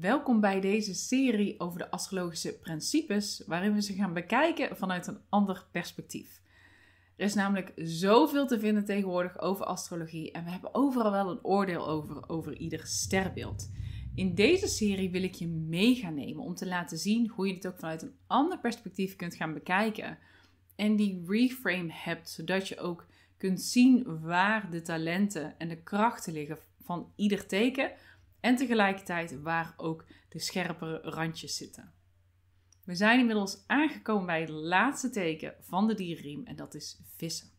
Welkom bij deze serie over de astrologische principes, waarin we ze gaan bekijken vanuit een ander perspectief. Er is namelijk zoveel te vinden tegenwoordig over astrologie en we hebben overal wel een oordeel over, over ieder sterbeeld. In deze serie wil ik je mee gaan nemen om te laten zien hoe je dit ook vanuit een ander perspectief kunt gaan bekijken. En die reframe hebt, zodat je ook kunt zien waar de talenten en de krachten liggen van ieder teken, en tegelijkertijd waar ook de scherpere randjes zitten. We zijn inmiddels aangekomen bij het laatste teken van de dierenriem en dat is vissen.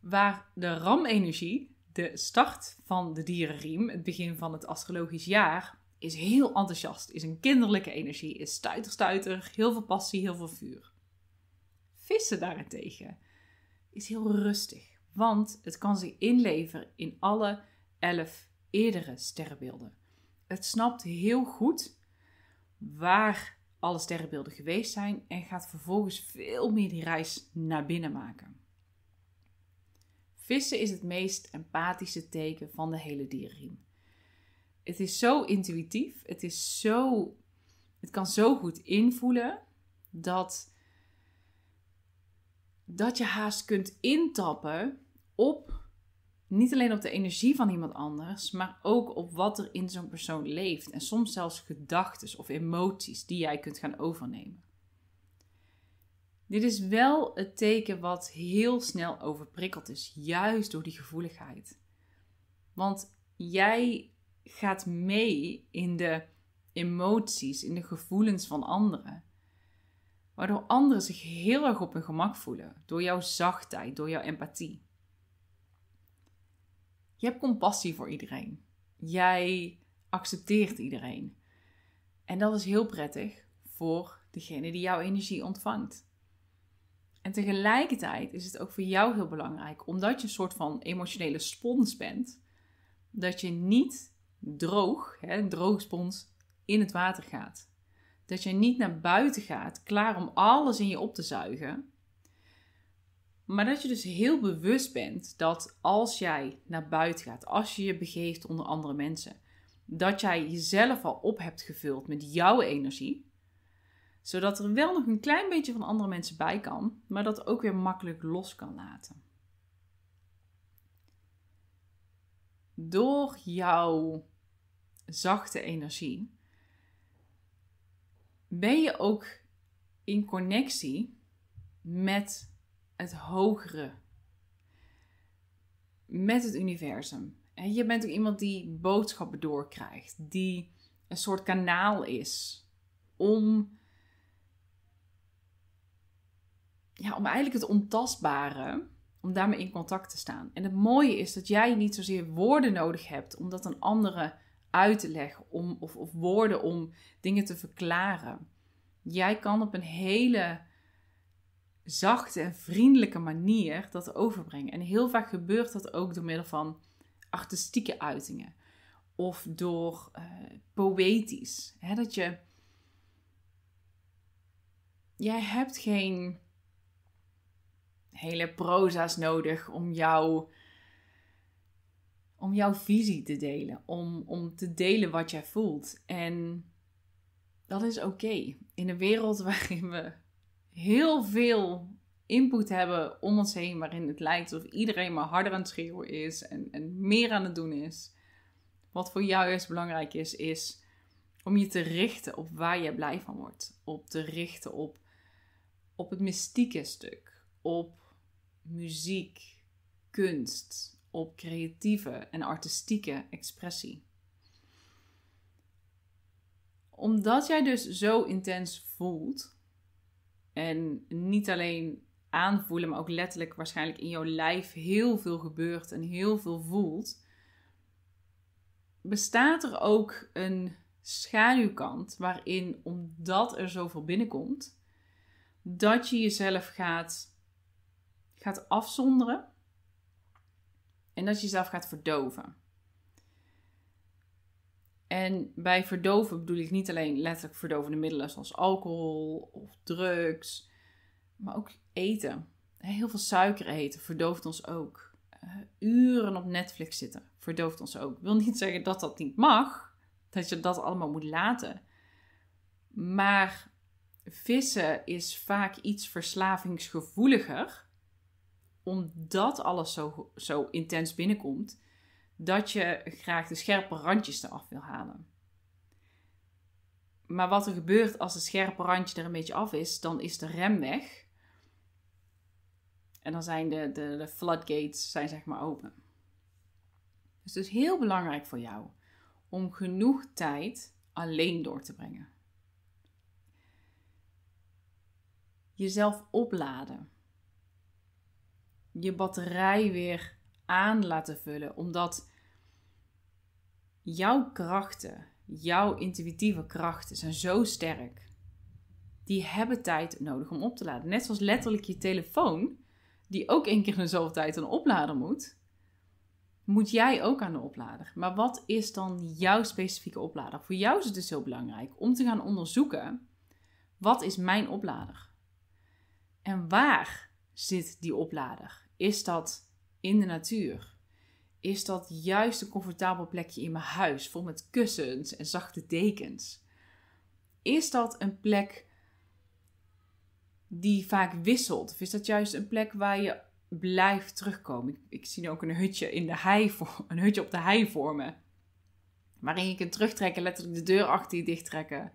Waar de ramenergie, de start van de dierenriem, het begin van het astrologisch jaar, is heel enthousiast, is een kinderlijke energie, is stuiter stuiter, heel veel passie, heel veel vuur. Vissen daarentegen is heel rustig, want het kan zich inleveren in alle elf eerdere sterrenbeelden. Het snapt heel goed waar alle sterrenbeelden geweest zijn en gaat vervolgens veel meer die reis naar binnen maken. Vissen is het meest empathische teken van de hele dierriem. Het is zo intuïtief, het, is zo, het kan zo goed invoelen dat, dat je haast kunt intappen op niet alleen op de energie van iemand anders, maar ook op wat er in zo'n persoon leeft. En soms zelfs gedachten of emoties die jij kunt gaan overnemen. Dit is wel het teken wat heel snel overprikkeld is, juist door die gevoeligheid. Want jij gaat mee in de emoties, in de gevoelens van anderen. Waardoor anderen zich heel erg op hun gemak voelen door jouw zachtheid, door jouw empathie. Je hebt compassie voor iedereen. Jij accepteert iedereen. En dat is heel prettig voor degene die jouw energie ontvangt. En tegelijkertijd is het ook voor jou heel belangrijk, omdat je een soort van emotionele spons bent, dat je niet droog, hè, droog spons, in het water gaat. Dat je niet naar buiten gaat, klaar om alles in je op te zuigen, maar dat je dus heel bewust bent dat als jij naar buiten gaat, als je je begeeft onder andere mensen, dat jij jezelf al op hebt gevuld met jouw energie. Zodat er wel nog een klein beetje van andere mensen bij kan, maar dat ook weer makkelijk los kan laten. Door jouw zachte energie ben je ook in connectie met het hogere met het universum. En je bent ook iemand die boodschappen doorkrijgt, die een soort kanaal is om, ja, om eigenlijk het ontastbare, om daarmee in contact te staan. En het mooie is dat jij niet zozeer woorden nodig hebt om dat aan anderen uit te leggen om, of, of woorden om dingen te verklaren. Jij kan op een hele zachte en vriendelijke manier dat overbrengen. En heel vaak gebeurt dat ook door middel van artistieke uitingen of door eh, poëtisch. Hè? Dat je. Jij hebt geen hele proza's nodig om jouw. Om jouw visie te delen, om, om te delen wat jij voelt. En dat is oké. In een wereld waarin we heel veel input hebben om ons heen waarin het lijkt of iedereen maar harder aan het schreeuwen is en, en meer aan het doen is. Wat voor jou juist belangrijk is, is om je te richten op waar je blij van wordt. Op te richten op, op het mystieke stuk, op muziek, kunst, op creatieve en artistieke expressie. Omdat jij dus zo intens voelt en niet alleen aanvoelen, maar ook letterlijk waarschijnlijk in jouw lijf heel veel gebeurt en heel veel voelt. Bestaat er ook een schaduwkant waarin, omdat er zoveel binnenkomt, dat je jezelf gaat, gaat afzonderen en dat je jezelf gaat verdoven? En bij verdoven bedoel ik niet alleen letterlijk verdovende middelen zoals alcohol of drugs, maar ook eten. Heel veel suiker eten verdooft ons ook. Eh, uren op Netflix zitten verdooft ons ook. Ik wil niet zeggen dat dat niet mag, dat je dat allemaal moet laten. Maar vissen is vaak iets verslavingsgevoeliger, omdat alles zo, zo intens binnenkomt dat je graag de scherpe randjes eraf wil halen. Maar wat er gebeurt als de scherpe randje er een beetje af is, dan is de rem weg. En dan zijn de, de, de floodgates zijn zeg maar open. Dus het is heel belangrijk voor jou om genoeg tijd alleen door te brengen. Jezelf opladen. Je batterij weer aan laten vullen. Omdat jouw krachten, jouw intuïtieve krachten zijn zo sterk. Die hebben tijd nodig om op te laden. Net zoals letterlijk je telefoon, die ook één keer een zoveel tijd een oplader moet. Moet jij ook aan de oplader. Maar wat is dan jouw specifieke oplader? Voor jou is het dus heel belangrijk om te gaan onderzoeken. Wat is mijn oplader? En waar zit die oplader? Is dat in de natuur? Is dat juist een comfortabel plekje in mijn huis, vol met kussens en zachte dekens? Is dat een plek die vaak wisselt? Of is dat juist een plek waar je blijft terugkomen? Ik, ik zie ook een hutje, in de hei een hutje op de hei voor me. Waarin je kunt terugtrekken, letterlijk de deur achter je dichttrekken.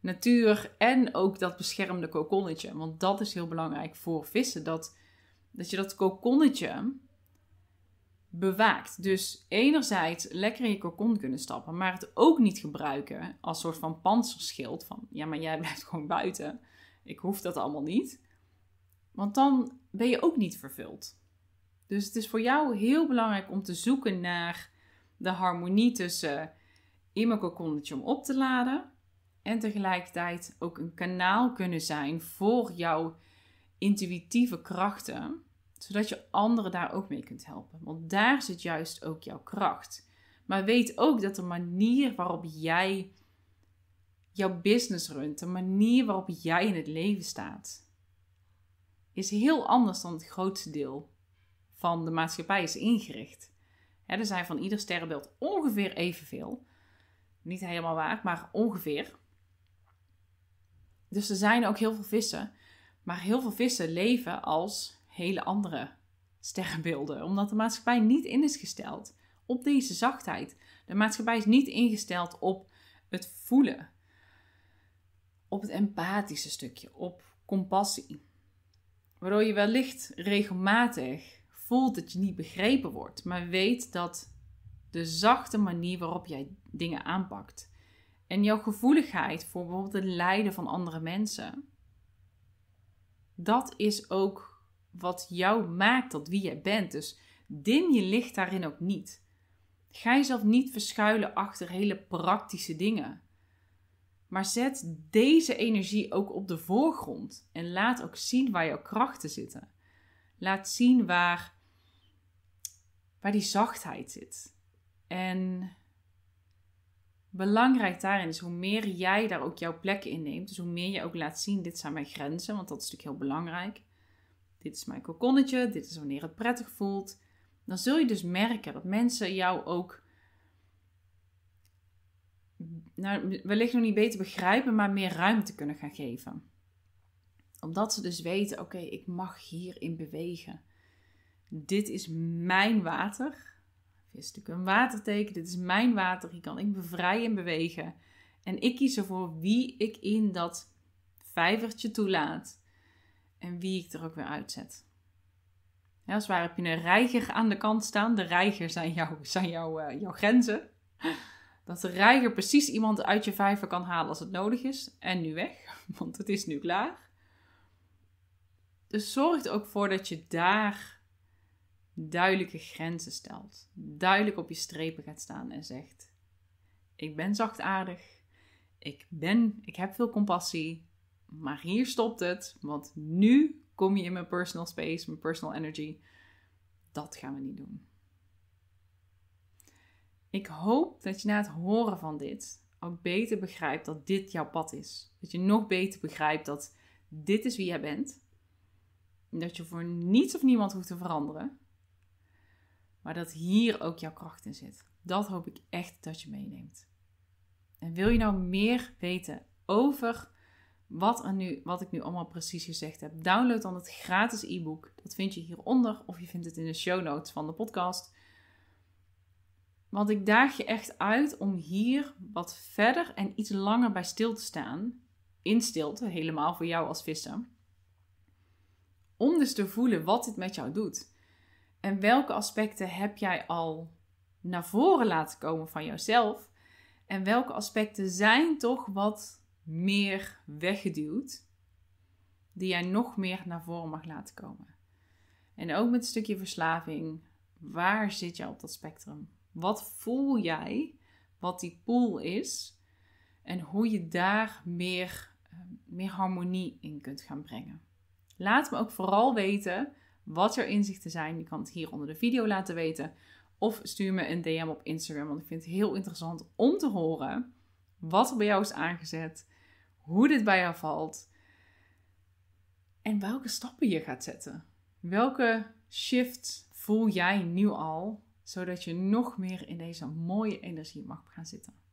Natuur en ook dat beschermde kokonnetje. Want dat is heel belangrijk voor vissen. Dat, dat je dat kokonnetje bewaakt. Dus enerzijds lekker in je kokon kunnen stappen, maar het ook niet gebruiken als soort van panserschild. Van ja, maar jij blijft gewoon buiten. Ik hoef dat allemaal niet. Want dan ben je ook niet vervuld. Dus het is voor jou heel belangrijk om te zoeken naar de harmonie tussen in mijn kokonnetje om op te laden. En tegelijkertijd ook een kanaal kunnen zijn voor jouw intuïtieve krachten zodat je anderen daar ook mee kunt helpen. Want daar zit juist ook jouw kracht. Maar weet ook dat de manier waarop jij jouw business runt, de manier waarop jij in het leven staat, is heel anders dan het grootste deel van de maatschappij is ingericht. er zijn van ieder sterrenbeeld ongeveer evenveel. Niet helemaal waar, maar ongeveer. Dus er zijn ook heel veel vissen. Maar heel veel vissen leven als hele andere sterrenbeelden. Omdat de maatschappij niet in is gesteld op deze zachtheid. De maatschappij is niet ingesteld op het voelen, op het empathische stukje, op compassie. Waardoor je wellicht regelmatig voelt dat je niet begrepen wordt, maar weet dat de zachte manier waarop jij dingen aanpakt en jouw gevoeligheid voor bijvoorbeeld het lijden van andere mensen, dat is ook wat jou maakt tot wie jij bent. Dus dim je licht daarin ook niet. Ga jezelf niet verschuilen achter hele praktische dingen. Maar zet deze energie ook op de voorgrond en laat ook zien waar jouw krachten zitten. Laat zien waar, waar die zachtheid zit. En belangrijk daarin is hoe meer jij daar ook jouw plek in neemt, dus hoe meer je ook laat zien: dit zijn mijn grenzen, want dat is natuurlijk heel belangrijk dit is mijn kokonnetje, dit is wanneer het prettig voelt. Dan zul je dus merken dat mensen jou ook nou, wellicht nog niet beter begrijpen, maar meer ruimte kunnen gaan geven. Omdat ze dus weten, oké, ik mag hierin bewegen. Dit is mijn water. Het is natuurlijk een waterteken. Dit is mijn water. Hier kan ik vrij in bewegen. En ik kies ervoor wie ik in dat vijvertje toelaat en wie ik er ook weer uitzet. Ja, als waar heb je een reiger aan de kant staan. De reiger zijn, jou, zijn jou, eh, jouw grenzen. Dat de reiger precies iemand uit je vijver kan halen als het nodig is. En nu weg, want het is nu klaar. Dus zorg er ook voor dat je daar duidelijke grenzen stelt. Duidelijk op je strepen gaat staan en zegt: Ik ben zachtaardig. Ik ben, ik heb veel compassie. Maar hier stopt het, want nu kom je in mijn personal space, mijn personal energy. Dat gaan we niet doen. Ik hoop dat je na het horen van dit ook beter begrijpt dat dit jouw pad is. Dat je nog beter begrijpt dat dit is wie jij bent. En dat je voor niets of niemand hoeft te veranderen. Maar dat hier ook jouw kracht in zit. Dat hoop ik echt dat je meeneemt. En wil je nou meer weten over wat, er nu, wat ik nu allemaal precies gezegd heb. Download dan het gratis e-book. Dat vind je hieronder of je vindt het in de show notes van de podcast. Want ik daag je echt uit om hier wat verder en iets langer bij stil te staan. In stilte, helemaal voor jou als vissen. Om dus te voelen wat dit met jou doet. En welke aspecten heb jij al naar voren laten komen van jouzelf? En welke aspecten zijn toch wat meer weggeduwd, die jij nog meer naar voren mag laten komen. En ook met een stukje verslaving, waar zit jij op dat spectrum? Wat voel jij wat die pool is en hoe je daar meer, eh, meer harmonie in kunt gaan brengen? Laat me ook vooral weten wat jouw inzichten zijn. Je kan het hier onder de video laten weten. Of stuur me een DM op Instagram, want ik vind het heel interessant om te horen wat er bij jou is aangezet. Hoe dit bij jou valt. En welke stappen je gaat zetten. Welke shift voel jij nu al, zodat je nog meer in deze mooie energie mag gaan zitten?